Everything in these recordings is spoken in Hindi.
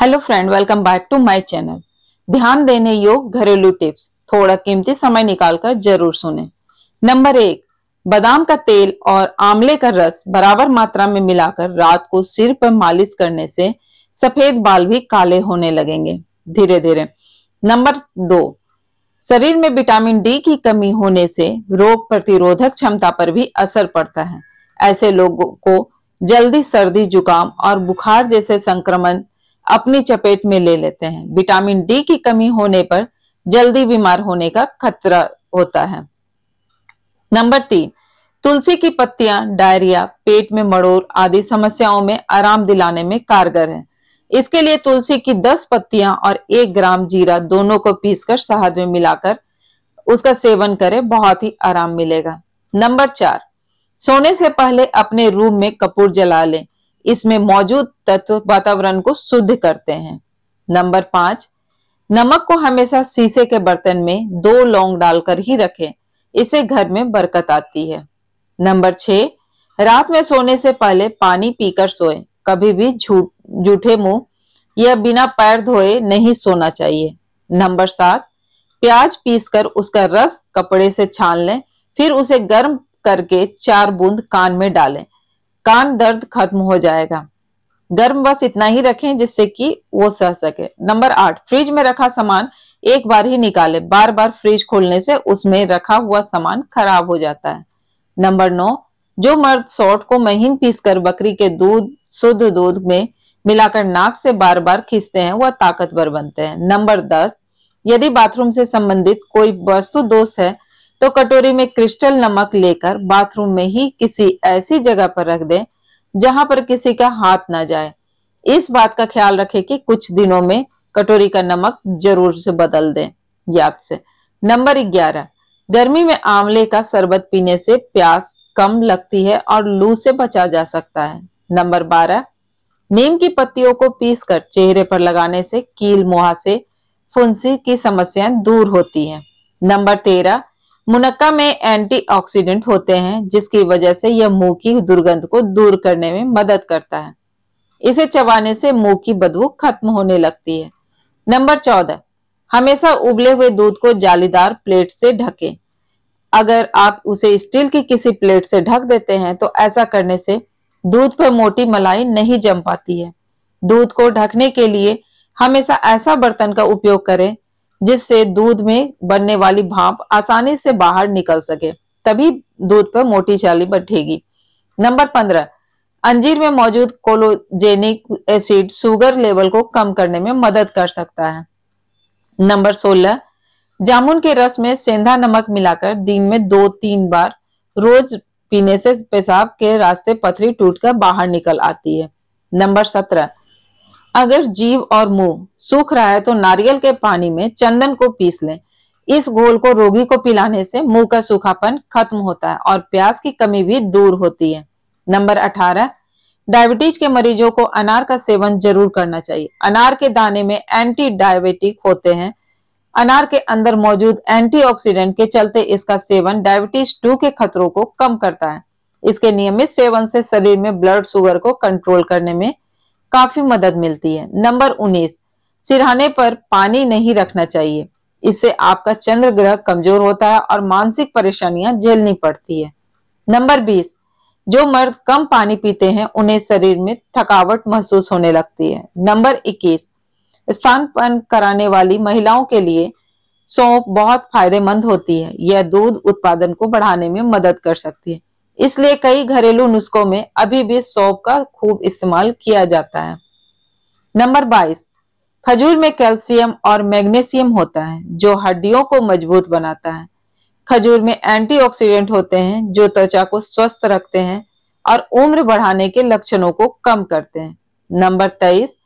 hello friend welcome back to my channel ध्यान देने योग घरेलू टिप्स थोड़ा कीमती समय निकालकर जरूर सुने नंबर एक बादाम का तेल और आमले का रस बराबर मात्रा में मिलाकर रात को सिर पर मालिश करने से सफेद बाल भी काले होने लगेंगे धीरे धीरे नंबर दो शरीर में विटामिन डी की कमी होने से रोग प्रतिरोधक क्षमता पर भी असर पड़ता है ऐसे लोगों को जल्दी सर्दी जुकाम और बुखार जैसे संक्रमण अपनी चपेट में ले लेते हैं विटामिन डी की कमी होने पर जल्दी बीमार होने का खतरा होता है नंबर तीन तुलसी की पत्तियां डायरिया पेट में मड़ोर आदि समस्याओं में आराम दिलाने में कारगर है इसके लिए तुलसी की 10 पत्तियां और एक ग्राम जीरा दोनों को पीसकर शहद में मिलाकर उसका सेवन करें बहुत ही आराम मिलेगा नंबर चार सोने से पहले अपने रूम में कपूर जला लें इसमें मौजूद तत्व वातावरण को शुद्ध करते हैं नंबर पांच नमक को हमेशा शीशे के बर्तन में दो लौंग डालकर ही रखें इसे घर में बरकत आती है नंबर छह रात में सोने से पहले पानी पीकर सोए कभी भी झूठे मुंह या बिना पैर धोए नहीं सोना चाहिए नंबर सात प्याज पीसकर उसका रस कपड़े से छान लें फिर उसे गर्म करके चार बूंद कान में डालें कान दर्द खत्म हो जाएगा गर्म बस इतना ही रखें जिससे कि वो सह सके नंबर आठ फ्रिज में रखा सामान एक बार ही निकाले बार बार फ्रिज खोलने से उसमें रखा हुआ सामान खराब हो जाता है नंबर नौ जो मर्द सौट को महीन पीसकर बकरी के दूध शुद्ध दूध में मिलाकर नाक से बार बार खींचते हैं वह ताकतवर बनते हैं नंबर दस यदि बाथरूम से संबंधित कोई वस्तु दोष है तो कटोरी में क्रिस्टल नमक लेकर बाथरूम में ही किसी ऐसी जगह पर रख दें जहां पर किसी का हाथ ना जाए इस बात का ख्याल रखें कि कुछ दिनों में कटोरी का नमक जरूर से बदल दें याद से नंबर ग्यारह गर्मी में आंवले का शरबत पीने से प्यास कम लगती है और लू से बचा जा सकता है नंबर बारह नीम की पत्तियों को पीसकर चेहरे पर लगाने से कील मुहा फुंसी की समस्याएं दूर होती हैं नंबर तेरह मुनक्का में एंटीऑक्सीडेंट होते हैं जिसकी वजह से यह मुंह की दुर्गंध को दूर करने में मदद करता है इसे चबाने से मुंह की बदबू खत्म होने लगती है नंबर चौदह हमेशा उबले हुए दूध को जालीदार प्लेट से ढके अगर आप उसे स्टील की किसी प्लेट से ढक देते हैं तो ऐसा करने से दूध पर मोटी मलाई नहीं जम पाती है दूध को ढकने के लिए हमेशा ऐसा बर्तन का उपयोग करें जिससे दूध में बनने वाली भाप आसानी से बाहर निकल सके तभी दूध पर मोटी चाली बैठेगी नंबर पंद्रह अंजीर में मौजूद कोलोजेनिक एसिड शुगर लेवल को कम करने में मदद कर सकता है नंबर सोलह जामुन के रस में सेंधा नमक मिलाकर दिन में दो तीन बार रोज पीने से पेशाब के रास्ते पथरी टूटकर बाहर निकल आती है नंबर सत्रह अगर जीव और मुंह सूख रहा है तो नारियल के पानी में चंदन को पीस लें इस घोल को रोगी को पिलाने से मुंह का सूखापन खत्म होता है और प्यास की कमी भी दूर होती है नंबर अठारह डायबिटीज के मरीजों को अनार का सेवन जरूर करना चाहिए अनार के दाने में एंटी डायबिटिक होते हैं अनार के अंदर मौजूद एंटीऑक्सीडेंट के चलते इसका सेवन डायबिटीज टू के खतरों को कम करता है इसके नियमित सेवन से शरीर में ब्लड शुगर को कंट्रोल करने में काफी मदद मिलती है नंबर उन्नीस सिरहाने पर पानी नहीं रखना चाहिए इससे आपका चंद्र ग्रह कमजोर होता है और मानसिक परेशानियां झेलनी पड़ती है नंबर बीस जो मर्द कम पानी पीते हैं उन्हें शरीर में थकावट महसूस होने लगती है नंबर इक्कीस स्थान पान कराने वाली महिलाओं के लिए सौंप बहुत फायदेमंद होती है यह दूध उत्पादन को बढ़ाने में मदद कर सकती है इसलिए कई घरेलू नुस्खों में अभी भी सौप का खूब इस्तेमाल किया जाता है नंबर 22 खजूर में कैल्शियम और मैग्नीशियम होता है जो हड्डियों को मजबूत बनाता है खजूर में एंटीऑक्सीडेंट होते हैं जो त्वचा को स्वस्थ रखते हैं और उम्र बढ़ाने के लक्षणों को कम करते हैं नंबर तेईस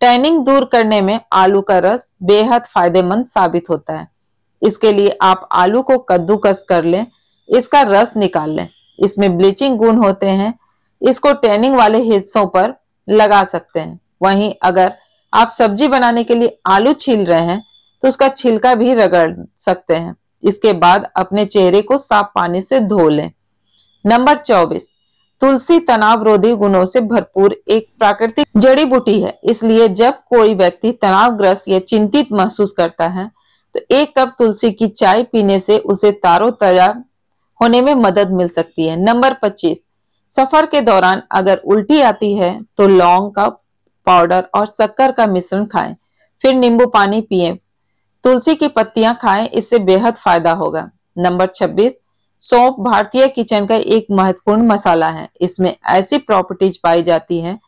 टैनिंग दूर करने में आलू का रस बेहद फायदेमंद साबित होता है इसके लिए आप आलू को कद्दूकस कर लें इसका रस निकाल लें इसमें ब्लीचिंग गुण होते हैं इसको टैनिंग वाले हिस्सों पर लगा सकते हैं वहीं अगर आप सब्जी बनाने के लिए आलू छील रहे हैं तो उसका छिलका भी रगड़ सकते हैं इसके बाद अपने चेहरे को साफ पानी से धो लें नंबर चौबीस तुलसी तनाव रोधी गुणों से भरपूर एक प्राकृतिक जड़ी बूटी है इसलिए जब कोई व्यक्ति तनावग्रस्त या चिंतित महसूस करता है तो एक कप तुलसी की चाय पीने से उसे तारो तारोताजा होने में मदद मिल सकती है नंबर 25 सफर के दौरान अगर उल्टी आती है तो लौंग का पाउडर और शक्कर का मिश्रण खाएं फिर नींबू पानी पिए तुलसी की पत्तियां खाएं इससे बेहद फायदा होगा नंबर 26 सौंप भारतीय किचन का एक महत्वपूर्ण मसाला है इसमें ऐसी प्रॉपर्टीज पाई जाती हैं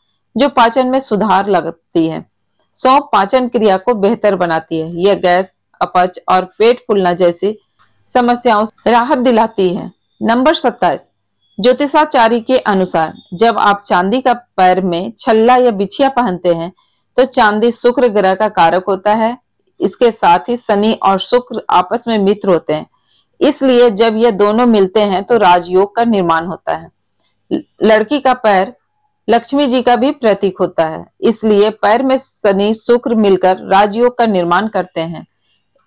जो पाचन में सुधार लगती है सौंप पाचन क्रिया को बेहतर बनाती है यह गैस अपच और पेट फूलना जैसी समस्याओं से राहत दिलाती है नंबर सत्ताईस ज्योतिषाचारी के अनुसार जब आप चांदी का पैर में छल्ला या बिछिया पहनते हैं तो चांदी शुक्र ग्रह का कारक होता है इसके साथ ही शनि और शुक्र आपस में मित्र होते हैं इसलिए जब ये दोनों मिलते हैं तो राजयोग का निर्माण होता है लड़की का पैर लक्ष्मी जी का भी प्रतीक होता है इसलिए पैर में शनि शुक्र मिलकर राजयोग का निर्माण करते हैं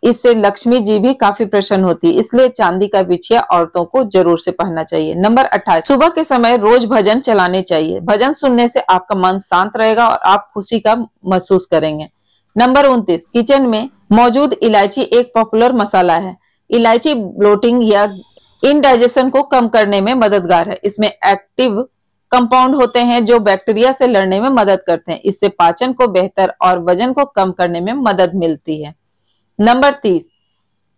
इससे लक्ष्मी जी भी काफी प्रसन्न होती है इसलिए चांदी का बिछिया औरतों को जरूर से पहनना चाहिए नंबर अट्ठाईस सुबह के समय रोज भजन चलाने चाहिए भजन सुनने से आपका मन शांत रहेगा और आप खुशी का महसूस करेंगे नंबर उन्तीस किचन में मौजूद इलायची एक पॉपुलर मसाला है इलायची ब्लोटिंग या इनडाइजेशन को कम करने में मददगार है इसमें एक्टिव कंपाउंड होते हैं जो बैक्टीरिया से लड़ने में मदद करते हैं इससे पाचन को बेहतर और वजन को कम करने में मदद मिलती है नंबर तीस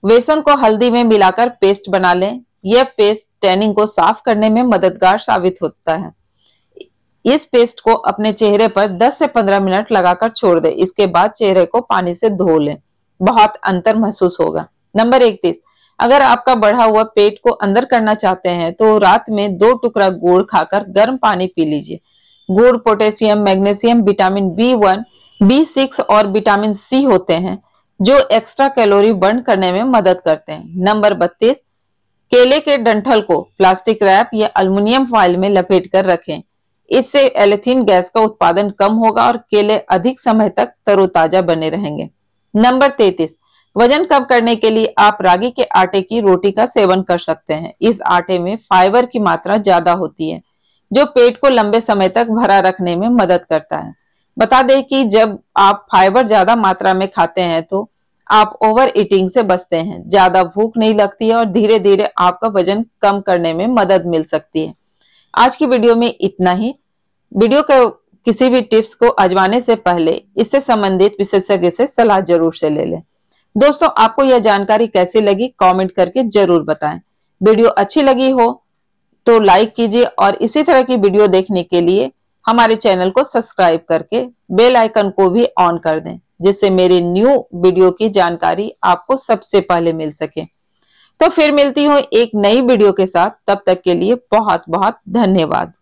बेसन को हल्दी में मिलाकर पेस्ट बना लें यह पेस्ट टैनिंग को साफ करने में मददगार साबित होता है इस पेस्ट को अपने चेहरे पर 10 से 15 मिनट लगाकर छोड़ दें इसके बाद चेहरे को पानी से धो लें बहुत अंतर महसूस होगा नंबर इकतीस अगर आपका बढ़ा हुआ पेट को अंदर करना चाहते हैं तो रात में दो टुकड़ा गुड़ खाकर गर्म पानी पी लीजिए गुड़ potassium magnesium vitamin B one B six और विटामिन सी होते हैं जो एक्स्ट्रा कैलोरी बर्न करने में मदद करते हैं नंबर बत्तीस केले के डंठल को प्लास्टिक रैप या अल्मीनियम फाइल में लपेट कर रखें इससे एलेथीन गैस का उत्पादन कम होगा और केले अधिक समय तक तरोताजा बने रहेंगे नंबर तैतीस वजन कम करने के लिए आप रागी के आटे की रोटी का सेवन कर सकते हैं इस आटे में फाइबर की मात्रा ज्यादा होती है जो पेट को लंबे समय तक भरा रखने में मदद करता है बता दें कि जब आप फाइबर ज्यादा मात्रा में खाते हैं तो आप ओवर ईटिंग से बचते हैं ज्यादा भूख नहीं लगती है और धीरे धीरे आपका वजन कम करने में मदद मिल सकती है आज की वीडियो में इतना ही वीडियो के किसी भी टिप्स को आजमाने से पहले इससे संबंधित विशेषज्ञ से सलाह जरूर से ले लें दोस्तों आपको यह जानकारी कैसी लगी कमेंट करके जरूर बताएं वीडियो अच्छी लगी हो तो लाइक कीजिए और इसी तरह की वीडियो देखने के लिए हमारे चैनल को सब्सक्राइब करके बेल आइकन को भी ऑन कर दें जिससे मेरे न्यू वीडियो की जानकारी आपको सबसे पहले मिल सके तो फिर मिलती हूँ एक नई वीडियो के साथ तब तक के लिए बहुत बहुत धन्यवाद